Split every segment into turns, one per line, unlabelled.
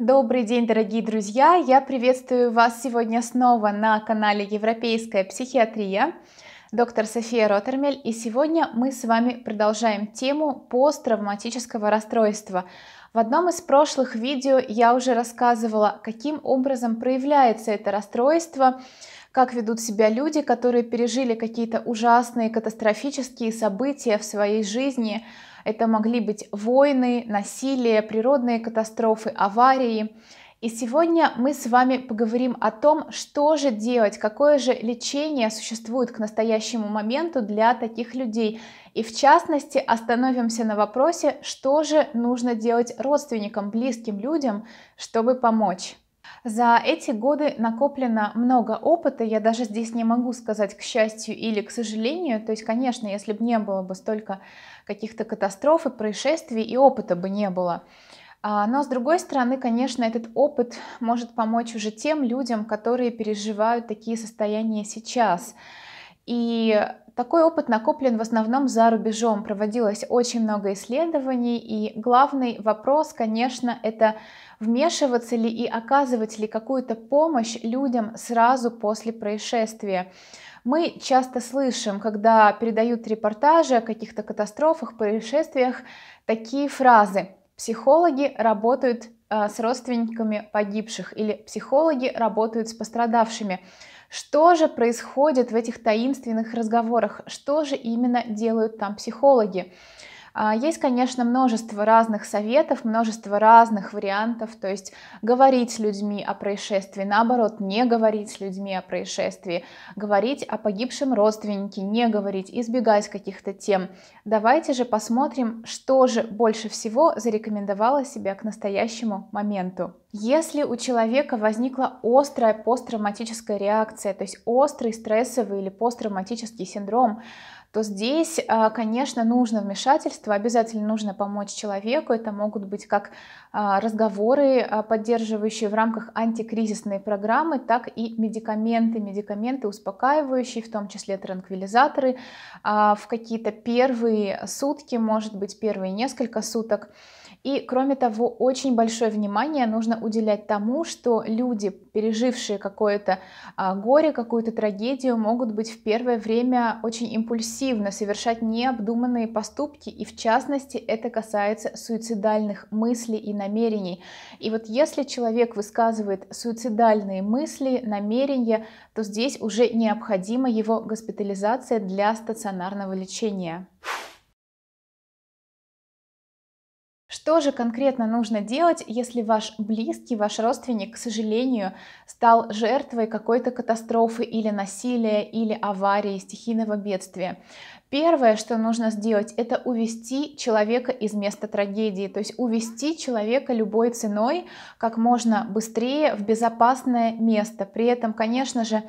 Добрый день, дорогие друзья! Я приветствую вас сегодня снова на канале Европейская психиатрия. Доктор София Ротермель. и сегодня мы с вами продолжаем тему посттравматического расстройства. В одном из прошлых видео я уже рассказывала, каким образом проявляется это расстройство, как ведут себя люди, которые пережили какие-то ужасные катастрофические события в своей жизни – это могли быть войны, насилие, природные катастрофы, аварии. И сегодня мы с вами поговорим о том, что же делать, какое же лечение существует к настоящему моменту для таких людей. И в частности остановимся на вопросе, что же нужно делать родственникам, близким людям, чтобы помочь. За эти годы накоплено много опыта, я даже здесь не могу сказать к счастью или к сожалению, то есть, конечно, если бы не было бы столько каких-то катастроф и происшествий, и опыта бы не было. А, но, с другой стороны, конечно, этот опыт может помочь уже тем людям, которые переживают такие состояния сейчас – и такой опыт накоплен в основном за рубежом. Проводилось очень много исследований, и главный вопрос, конечно, это вмешиваться ли и оказывать ли какую-то помощь людям сразу после происшествия. Мы часто слышим, когда передают репортажи о каких-то катастрофах, происшествиях, такие фразы. Психологи работают э, с родственниками погибших или психологи работают с пострадавшими. Что же происходит в этих таинственных разговорах? Что же именно делают там психологи? А, есть, конечно, множество разных советов, множество разных вариантов, то есть говорить с людьми о происшествии, наоборот, не говорить с людьми о происшествии, говорить о погибшем родственнике, не говорить, избегать каких-то тем. Давайте же посмотрим, что же больше всего зарекомендовало себя к настоящему моменту. Если у человека возникла острая посттравматическая реакция, то есть острый стрессовый или посттравматический синдром, то здесь, а, конечно, нужно вмешательство, обязательно нужно помочь человеку. Это могут быть как а, разговоры, а, поддерживающие в рамках антикризисной программы, так и медикаменты. Медикаменты успокаивающие, в том числе транквилизаторы. В какие-то первые сутки, может быть, первые несколько суток и, кроме того, очень большое внимание нужно уделять тому, что люди, пережившие какое-то а, горе, какую-то трагедию, могут быть в первое время очень импульсивно совершать необдуманные поступки, и в частности это касается суицидальных мыслей и намерений. И вот если человек высказывает суицидальные мысли, намерения, то здесь уже необходима его госпитализация для стационарного лечения. Что же конкретно нужно делать, если ваш близкий, ваш родственник, к сожалению, стал жертвой какой-то катастрофы или насилия, или аварии, стихийного бедствия? Первое, что нужно сделать, это увести человека из места трагедии, то есть увести человека любой ценой как можно быстрее в безопасное место. При этом, конечно же,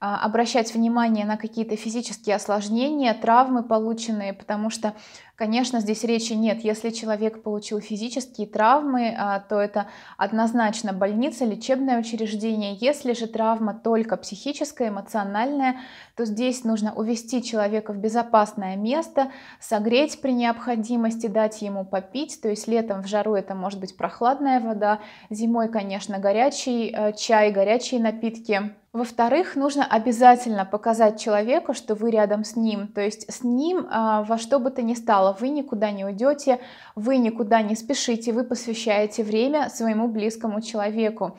а, обращать внимание на какие-то физические осложнения, травмы полученные, потому что, конечно, здесь речи нет. Если человек получил физические травмы, а, то это однозначно больница, лечебное учреждение. Если же травма только психическая, эмоциональная, то здесь нужно увести человека в безопасное безопасное место, согреть при необходимости, дать ему попить. То есть летом в жару это может быть прохладная вода, зимой, конечно, горячий э, чай, горячие напитки. Во-вторых, нужно обязательно показать человеку, что вы рядом с ним. То есть с ним а, во что бы то ни стало, вы никуда не уйдете, вы никуда не спешите, вы посвящаете время своему близкому человеку.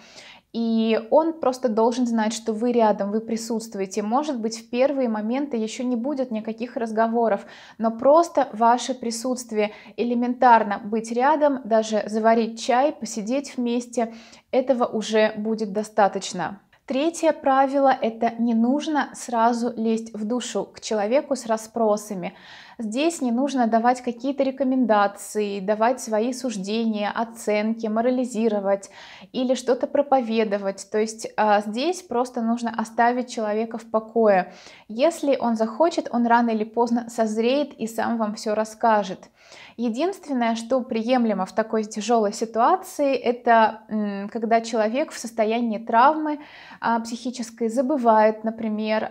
И он просто должен знать, что вы рядом, вы присутствуете. Может быть, в первые моменты еще не будет никаких разговоров, но просто ваше присутствие элементарно быть рядом, даже заварить чай, посидеть вместе, этого уже будет достаточно. Третье правило – это не нужно сразу лезть в душу к человеку с расспросами. Здесь не нужно давать какие-то рекомендации, давать свои суждения, оценки, морализировать или что-то проповедовать. То есть а, здесь просто нужно оставить человека в покое. Если он захочет, он рано или поздно созреет и сам вам все расскажет. Единственное, что приемлемо в такой тяжелой ситуации, это когда человек в состоянии травмы а, психической забывает, например,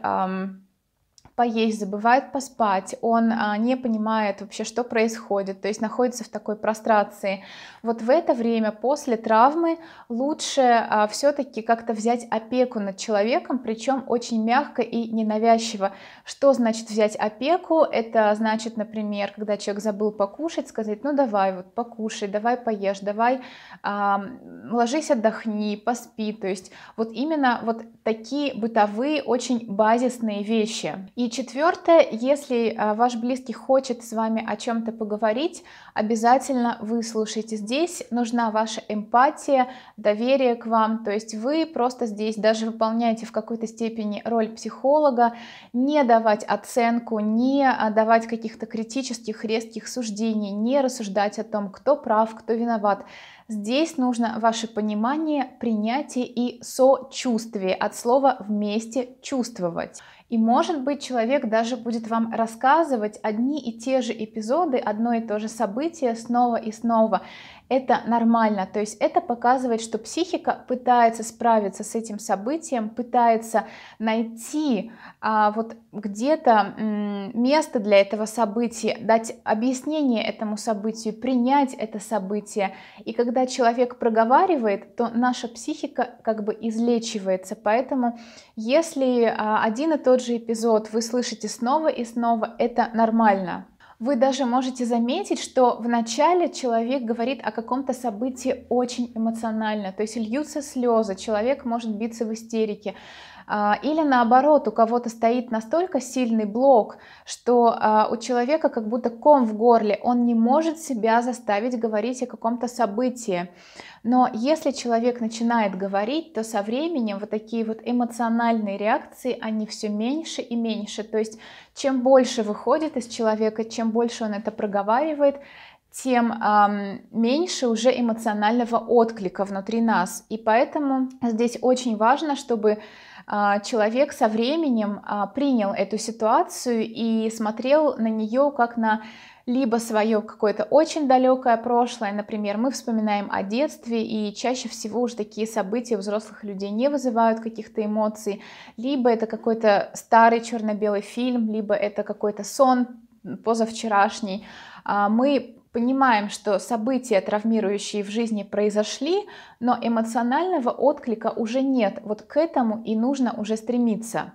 поесть, забывает поспать, он а, не понимает вообще, что происходит, то есть находится в такой прострации. Вот в это время после травмы лучше а, все-таки как-то взять опеку над человеком, причем очень мягко и ненавязчиво. Что значит взять опеку? Это значит, например, когда человек забыл покушать, сказать, ну давай вот покушай, давай поешь, давай а, ложись отдохни, поспи, то есть вот именно вот такие бытовые, очень базисные вещи. И четвертое, если э, ваш близкий хочет с вами о чем-то поговорить, обязательно выслушайте. Здесь нужна ваша эмпатия, доверие к вам, то есть вы просто здесь даже выполняете в какой-то степени роль психолога, не давать оценку, не а, давать каких-то критических, резких суждений, не рассуждать о том, кто прав, кто виноват. Здесь нужно ваше понимание, принятие и сочувствие от слова «вместе чувствовать». И, может быть, человек даже будет вам рассказывать одни и те же эпизоды, одно и то же событие снова и снова это нормально. То есть это показывает, что психика пытается справиться с этим событием, пытается найти а, вот где-то место для этого события, дать объяснение этому событию, принять это событие. И когда человек проговаривает, то наша психика как бы излечивается. Поэтому если а, один и тот же эпизод вы слышите снова и снова, это нормально. Вы даже можете заметить, что в начале человек говорит о каком-то событии очень эмоционально, то есть льются слезы, человек может биться в истерике, а, или наоборот, у кого-то стоит настолько сильный блок, что а, у человека как будто ком в горле, он не может себя заставить говорить о каком-то событии. Но если человек начинает говорить, то со временем вот такие вот эмоциональные реакции, они все меньше и меньше. То есть чем больше выходит из человека, чем больше он это проговаривает, тем эм, меньше уже эмоционального отклика внутри нас. И поэтому здесь очень важно, чтобы а, человек со временем а, принял эту ситуацию и смотрел на нее как на либо свое какое-то очень далекое прошлое, например, мы вспоминаем о детстве, и чаще всего уже такие события у взрослых людей не вызывают каких-то эмоций, либо это какой-то старый черно-белый фильм, либо это какой-то сон позавчерашний. А, мы понимаем, что события травмирующие в жизни произошли, но эмоционального отклика уже нет. Вот к этому и нужно уже стремиться.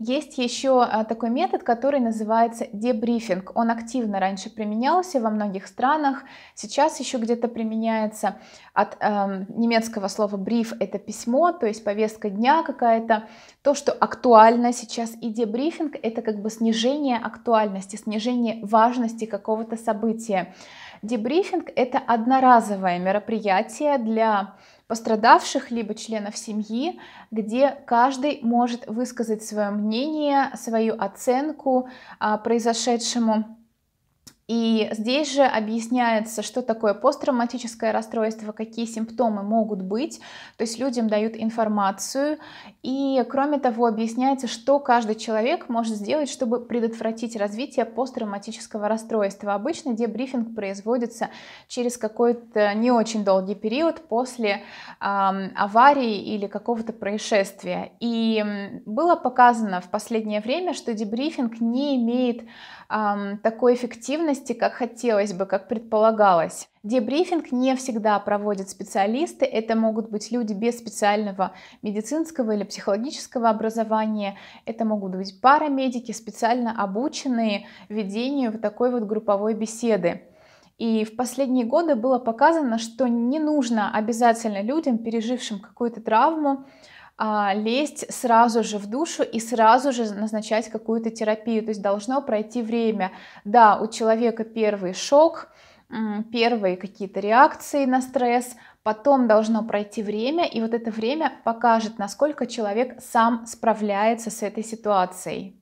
Есть еще а, такой метод, который называется дебрифинг. Он активно раньше применялся во многих странах, сейчас еще где-то применяется от э, немецкого слова бриф это письмо, то есть повестка дня какая-то, то, что актуально сейчас. И дебрифинг это как бы снижение актуальности, снижение важности какого-то события. Дебрифинг – это одноразовое мероприятие для пострадавших, либо членов семьи, где каждый может высказать свое мнение, свою оценку а, произошедшему и здесь же объясняется, что такое посттравматическое расстройство, какие симптомы могут быть. То есть людям дают информацию. И кроме того, объясняется, что каждый человек может сделать, чтобы предотвратить развитие посттравматического расстройства. Обычно дебрифинг производится через какой-то не очень долгий период после э, аварии или какого-то происшествия. И было показано в последнее время, что дебрифинг не имеет э, такой эффективности, точности, как хотелось бы, как предполагалось. Дебрифинг не всегда проводят специалисты, это могут быть люди без специального медицинского или психологического образования, это могут быть парамедики, специально обученные ведению вот такой вот групповой беседы. И в последние годы было показано, что не нужно обязательно людям, пережившим какую-то травму, а, лезть сразу же в душу и сразу же назначать какую-то терапию. То есть должно пройти время. Да, у человека первый шок, первые какие-то реакции на стресс, потом должно пройти время, и вот это время покажет, насколько человек сам справляется с этой ситуацией.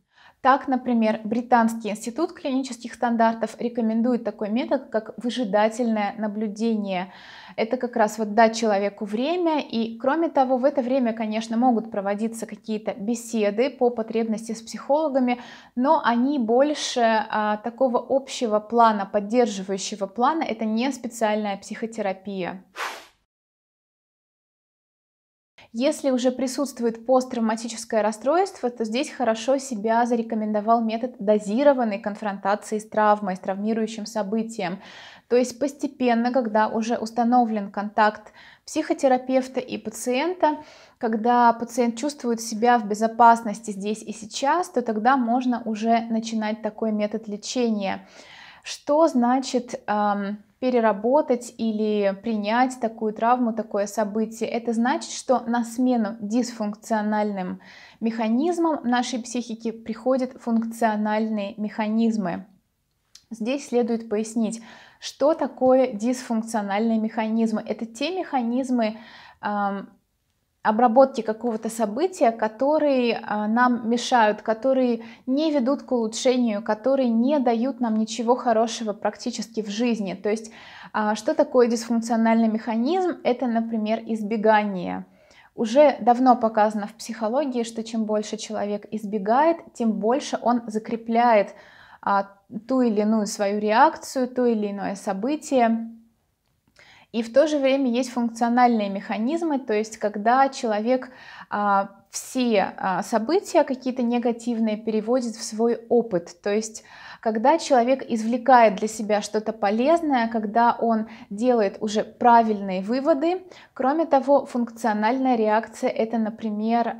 Так, например, Британский институт клинических стандартов рекомендует такой метод, как выжидательное наблюдение. Это как раз вот дать человеку время, и кроме того, в это время, конечно, могут проводиться какие-то беседы по потребности с психологами, но они больше а, такого общего плана, поддерживающего плана, это не специальная психотерапия. Если уже присутствует посттравматическое расстройство, то здесь хорошо себя зарекомендовал метод дозированной конфронтации с травмой, с травмирующим событием. То есть постепенно, когда уже установлен контакт психотерапевта и пациента, когда пациент чувствует себя в безопасности здесь и сейчас, то тогда можно уже начинать такой метод лечения. Что значит эм, переработать или принять такую травму, такое событие. Это значит, что на смену дисфункциональным механизмам нашей психики приходят функциональные механизмы. Здесь следует пояснить, что такое дисфункциональные механизмы. Это те механизмы, обработки какого-то события, которые а, нам мешают, которые не ведут к улучшению, которые не дают нам ничего хорошего практически в жизни. То есть а, что такое дисфункциональный механизм? Это, например, избегание. Уже давно показано в психологии, что чем больше человек избегает, тем больше он закрепляет а, ту или иную свою реакцию, то или иное событие и в то же время есть функциональные механизмы, то есть когда человек а, все а, события какие-то негативные переводит в свой опыт. То есть, когда человек извлекает для себя что-то полезное, когда он делает уже правильные выводы. Кроме того, функциональная реакция — это, например,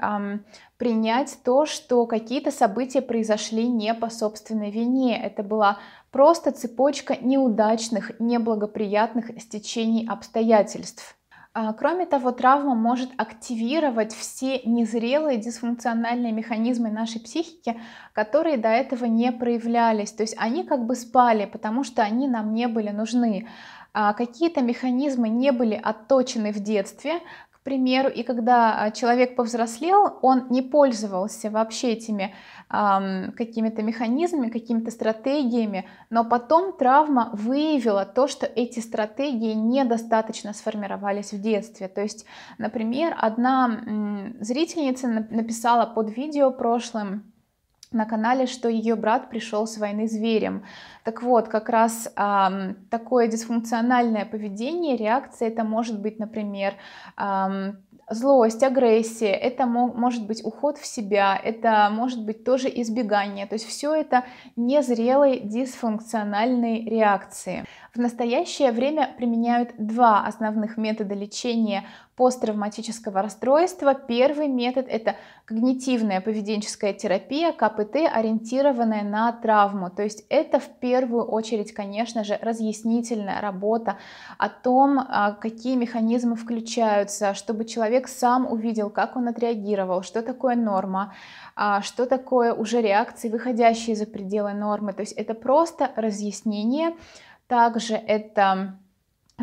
принять то, что какие-то события произошли не по собственной вине. Это была просто цепочка неудачных, неблагоприятных стечений обстоятельств. А, кроме того, травма может активировать все незрелые дисфункциональные механизмы нашей психики, которые до этого не проявлялись. То есть они как бы спали, потому что они нам не были нужны. А, какие-то механизмы не были отточены в детстве, примеру, и когда а, человек повзрослел, он не пользовался вообще этими эм, какими-то механизмами, какими-то стратегиями, но потом травма выявила то, что эти стратегии недостаточно сформировались в детстве. То есть, например, одна зрительница написала под видео прошлым, на канале, что ее брат пришел с войны зверем. Так вот, как раз эм, такое дисфункциональное поведение, реакция, это может быть, например, эм, злость, агрессия, это может быть уход в себя, это может быть тоже избегание. То есть все это незрелые дисфункциональные реакции. В настоящее время применяют два основных метода лечения посттравматического расстройства. Первый метод – это когнитивная поведенческая терапия, КПТ, ориентированная на травму. То есть это в первую очередь, конечно же, разъяснительная работа о том, а, какие механизмы включаются, чтобы человек сам увидел, как он отреагировал, что такое норма, а, что такое уже реакции, выходящие за пределы нормы. То есть это просто разъяснение. Также это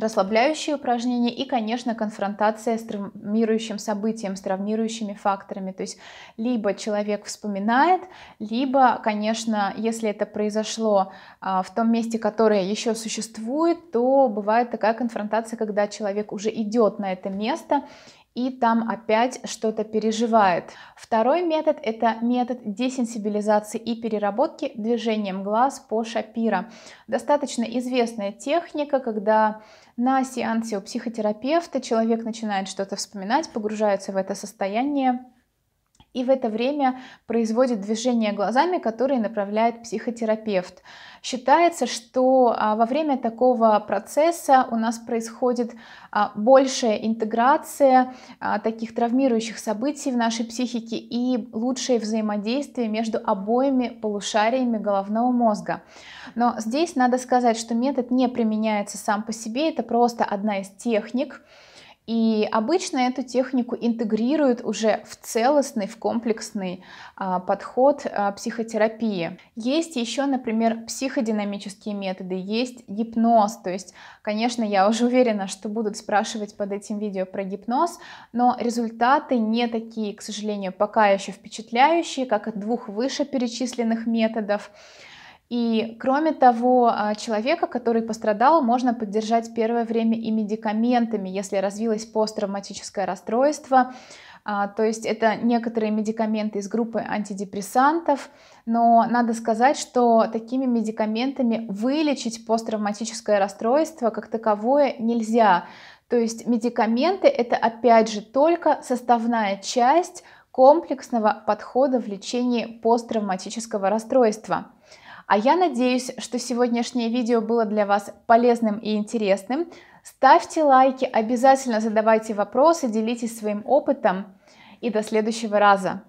расслабляющие упражнения и, конечно, конфронтация с травмирующим событием, с травмирующими факторами. То есть либо человек вспоминает, либо, конечно, если это произошло а, в том месте, которое еще существует, то бывает такая конфронтация, когда человек уже идет на это место и там опять что-то переживает. Второй метод – это метод десенсибилизации и переработки движением глаз по Шапира. Достаточно известная техника, когда на сеансе у психотерапевта человек начинает что-то вспоминать, погружается в это состояние, и в это время производит движение глазами, которые направляет психотерапевт. Считается, что а, во время такого процесса у нас происходит а, большая интеграция а, таких травмирующих событий в нашей психике и лучшее взаимодействие между обоими полушариями головного мозга. Но здесь надо сказать, что метод не применяется сам по себе, это просто одна из техник, и обычно эту технику интегрируют уже в целостный, в комплексный а, подход а, психотерапии. Есть еще, например, психодинамические методы, есть гипноз. То есть, конечно, я уже уверена, что будут спрашивать под этим видео про гипноз, но результаты не такие, к сожалению, пока еще впечатляющие, как от двух вышеперечисленных методов. И кроме того, а, человека, который пострадал, можно поддержать первое время и медикаментами, если развилось посттравматическое расстройство. А, то есть это некоторые медикаменты из группы антидепрессантов, но надо сказать, что такими медикаментами вылечить посттравматическое расстройство как таковое нельзя. То есть медикаменты это опять же только составная часть комплексного подхода в лечении посттравматического расстройства. А я надеюсь, что сегодняшнее видео было для вас полезным и интересным. Ставьте лайки, обязательно задавайте вопросы, делитесь своим опытом и до следующего раза.